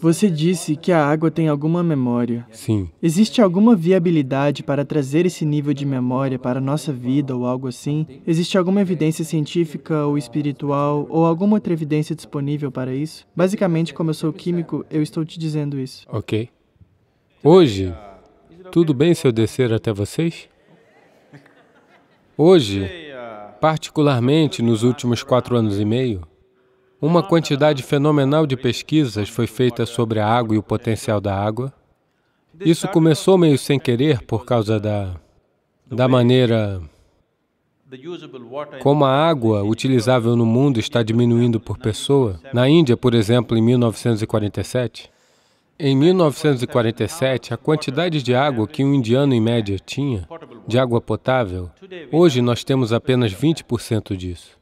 Você disse que a água tem alguma memória. Sim. Existe alguma viabilidade para trazer esse nível de memória para a nossa vida ou algo assim? Existe alguma evidência científica ou espiritual ou alguma outra evidência disponível para isso? Basicamente, como eu sou químico, eu estou te dizendo isso. Ok. Hoje, tudo bem se eu descer até vocês? Hoje, particularmente nos últimos quatro anos e meio, uma quantidade fenomenal de pesquisas foi feita sobre a água e o potencial da água. Isso começou meio sem querer por causa da, da maneira como a água utilizável no mundo está diminuindo por pessoa. Na Índia, por exemplo, em 1947, em 1947, a quantidade de água que um indiano em média tinha, de água potável, hoje nós temos apenas 20% disso.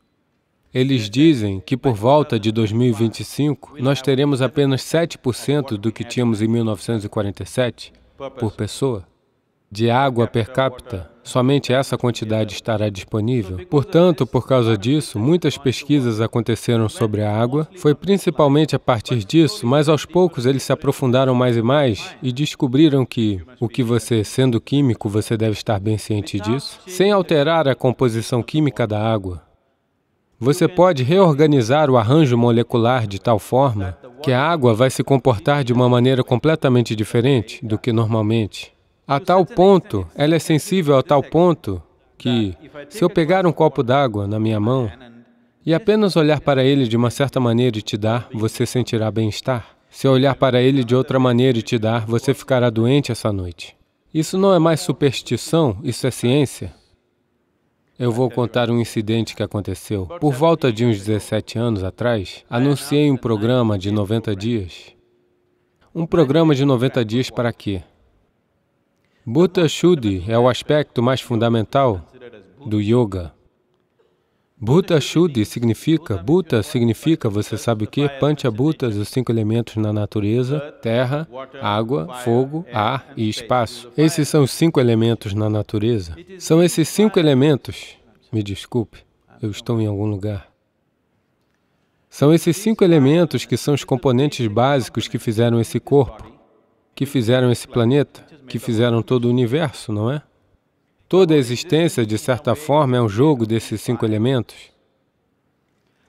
Eles é, é. dizem que por volta ah, de 2025, nós é teremos apenas 7% do que tínhamos em 1947 por pessoa. De água per capita, somente essa quantidade estará disponível. Portanto, por causa disso, muitas pesquisas aconteceram sobre a água. Foi principalmente a partir disso, mas aos poucos eles se aprofundaram mais e mais e descobriram que o que você, sendo químico, você deve estar bem ciente disso, sem alterar a composição química da água. Você pode reorganizar o arranjo molecular de tal forma que a água vai se comportar de uma maneira completamente diferente do que normalmente. A tal ponto, ela é sensível a tal ponto que, se eu pegar um copo d'água na minha mão e apenas olhar para ele de uma certa maneira e te dar, você sentirá bem-estar. Se eu olhar para ele de outra maneira e te dar, você ficará doente essa noite. Isso não é mais superstição, isso é ciência. Eu vou contar um incidente que aconteceu. Por volta de uns 17 anos atrás, anunciei um programa de 90 dias. Um programa de 90 dias para quê? Bhuta Shuddhi é o aspecto mais fundamental do yoga. Buta Shuddhi significa, Buta significa, você sabe o que? Panchabutas, os cinco elementos na natureza, terra, água, fogo, ar e espaço. Esses são os cinco elementos na natureza. São esses cinco elementos, me desculpe, eu estou em algum lugar. São esses cinco elementos que são os componentes básicos que fizeram esse corpo, que fizeram esse planeta, que fizeram todo o universo, não é? Toda a existência, de certa forma, é um jogo desses cinco elementos.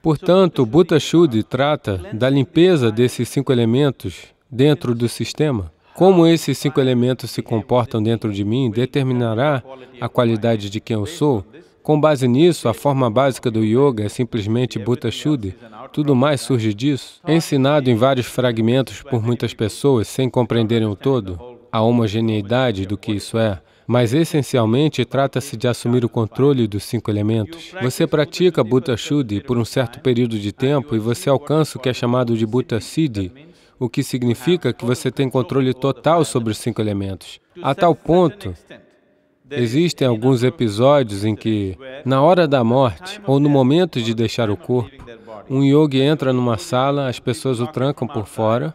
Portanto, Buta Shuddhi trata da limpeza desses cinco elementos dentro do sistema. Como esses cinco elementos se comportam dentro de mim determinará a qualidade de quem eu sou. Com base nisso, a forma básica do yoga é simplesmente Buta Shuddhi. Tudo mais surge disso. É ensinado em vários fragmentos por muitas pessoas sem compreenderem o todo, a homogeneidade do que isso é. Mas essencialmente trata-se de assumir o controle dos cinco elementos. Você pratica Buddha Shuddhi por um certo período de tempo e você alcança o que é chamado de Buddha Siddhi, o que significa que você tem controle total sobre os cinco elementos. A tal ponto, existem alguns episódios em que, na hora da morte ou no momento de deixar o corpo, um yogi entra numa sala, as pessoas o trancam por fora,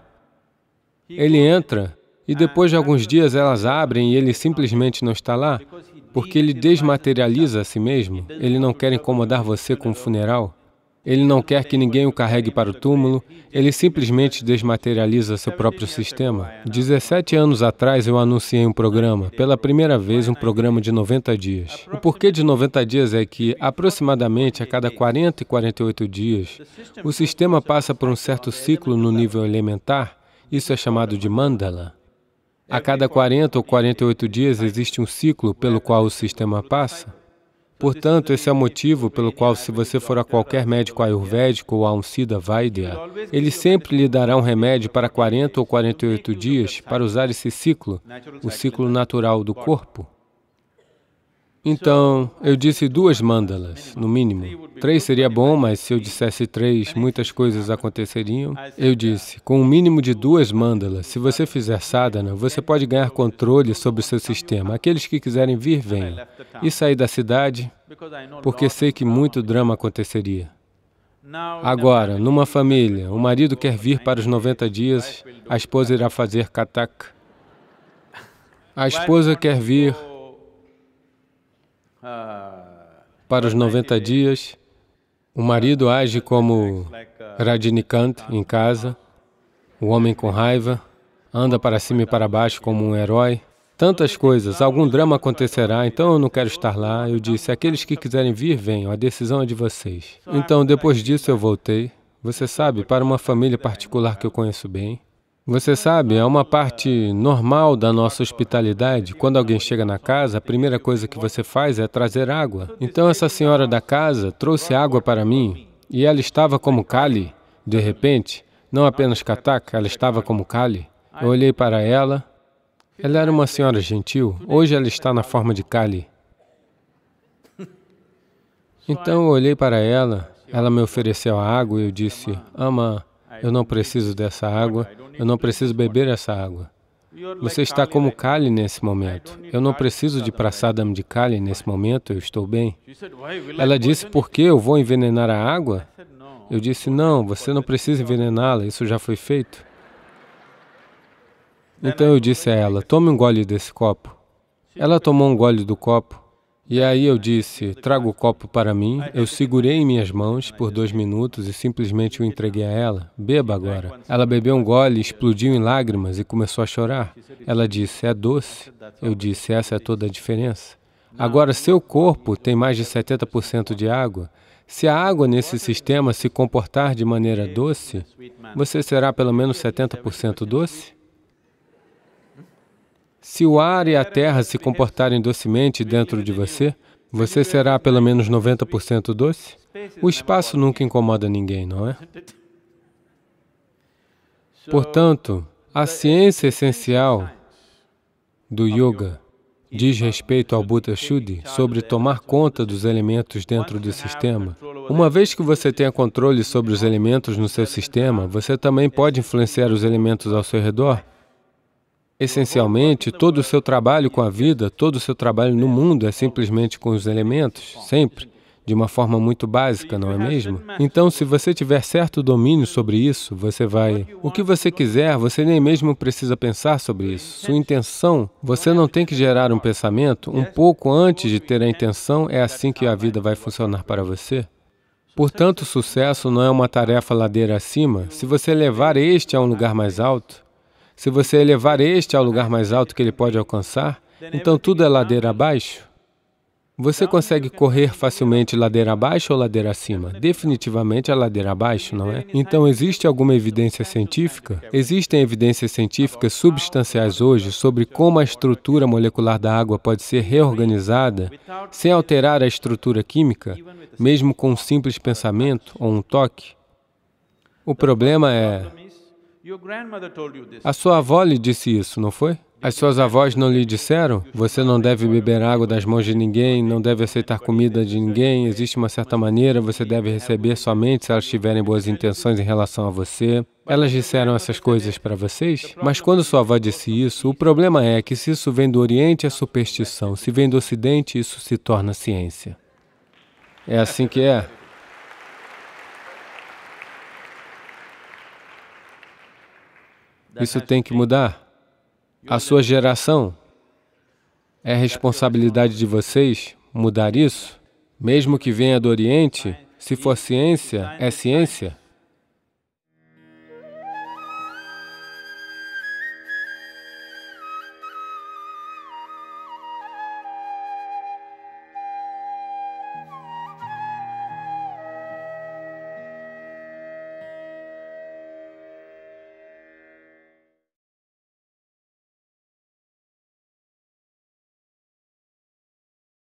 ele entra e depois de alguns dias elas abrem e ele simplesmente não está lá, porque ele desmaterializa a si mesmo. Ele não quer incomodar você com o um funeral. Ele não quer que ninguém o carregue para o túmulo, ele simplesmente desmaterializa seu próprio sistema. 17 anos atrás eu anunciei um programa, pela primeira vez um programa de 90 dias. O porquê de 90 dias é que, aproximadamente a cada 40 e 48 dias, o sistema passa por um certo ciclo no nível elementar, isso é chamado de mandala. A cada 40 ou 48 dias existe um ciclo pelo qual o sistema passa. Portanto, esse é o motivo pelo qual, se você for a qualquer médico ayurvédico ou a um Siddha Vaidya, ele sempre lhe dará um remédio para 40 ou 48 dias para usar esse ciclo, o ciclo natural do corpo. Então, eu disse duas mandalas, no mínimo. Três seria bom, mas se eu dissesse três, muitas coisas aconteceriam. Eu disse, com um mínimo de duas mandalas, se você fizer sadhana, você pode ganhar controle sobre o seu sistema. Aqueles que quiserem vir, venham. E sair da cidade, porque sei que muito drama aconteceria. Agora, numa família, o marido quer vir para os 90 dias, a esposa irá fazer katak. A esposa quer vir para os 90 dias, o marido age como Rajinikanth em casa, o homem com raiva, anda para cima e para baixo como um herói. Tantas coisas, algum drama acontecerá, então eu não quero estar lá. Eu disse, aqueles que quiserem vir, venham, a decisão é de vocês. Então, depois disso eu voltei. Você sabe, para uma família particular que eu conheço bem, você sabe, é uma parte normal da nossa hospitalidade. Quando alguém chega na casa, a primeira coisa que você faz é trazer água. Então, essa senhora da casa trouxe água para mim e ela estava como Kali, de repente, não apenas Katak, ela estava como Kali. Eu olhei para ela, ela era uma senhora gentil, hoje ela está na forma de Kali. Então eu olhei para ela, ela me ofereceu a água e eu disse, Ama, eu não preciso dessa água, eu não preciso beber essa água. Você está como Kali nesse momento. Eu não preciso de prasadam de Kali nesse momento, eu estou bem. Ela disse, por que eu vou envenenar a água? Eu disse, não, você não precisa envenená-la, isso já foi feito. Então eu disse a ela, tome um gole desse copo. Ela tomou um gole do copo. E aí eu disse, traga o copo para mim. Eu segurei em minhas mãos por dois minutos e simplesmente o entreguei a ela. Beba agora. Ela bebeu um gole, explodiu em lágrimas e começou a chorar. Ela disse, é doce. Eu disse, essa é toda a diferença. Agora, seu corpo tem mais de 70% de água. Se a água nesse sistema se comportar de maneira doce, você será pelo menos 70% doce? Se o ar e a terra se comportarem docemente dentro de você, você será pelo menos 90% doce? O espaço nunca incomoda ninguém, não é? Portanto, a ciência essencial do yoga diz respeito ao Buddha Shuddhi sobre tomar conta dos elementos dentro do sistema. Uma vez que você tenha controle sobre os elementos no seu sistema, você também pode influenciar os elementos ao seu redor Essencialmente, todo o seu trabalho com a vida, todo o seu trabalho no mundo é simplesmente com os elementos, sempre, de uma forma muito básica, não é mesmo? Então, se você tiver certo domínio sobre isso, você vai... O que você quiser, você nem mesmo precisa pensar sobre isso. Sua intenção, você não tem que gerar um pensamento. Um pouco antes de ter a intenção, é assim que a vida vai funcionar para você. Portanto, o sucesso não é uma tarefa ladeira acima. Se você levar este a um lugar mais alto, se você elevar este ao lugar mais alto que ele pode alcançar, então tudo é ladeira abaixo. Você consegue correr facilmente ladeira abaixo ou ladeira acima? Definitivamente a é ladeira abaixo, não é? Então, existe alguma evidência científica? Existem evidências científicas substanciais hoje sobre como a estrutura molecular da água pode ser reorganizada sem alterar a estrutura química, mesmo com um simples pensamento ou um toque? O problema é, a sua avó lhe disse isso, não foi? As suas avós não lhe disseram? Você não deve beber água das mãos de ninguém, não deve aceitar comida de ninguém, existe uma certa maneira, você deve receber somente se elas tiverem boas intenções em relação a você. Elas disseram essas coisas para vocês? Mas quando sua avó disse isso, o problema é que se isso vem do Oriente, é superstição. Se vem do Ocidente, isso se torna ciência. É assim que é. Isso tem que mudar. A sua geração, é responsabilidade de vocês mudar isso? Mesmo que venha do Oriente, se for ciência, é ciência.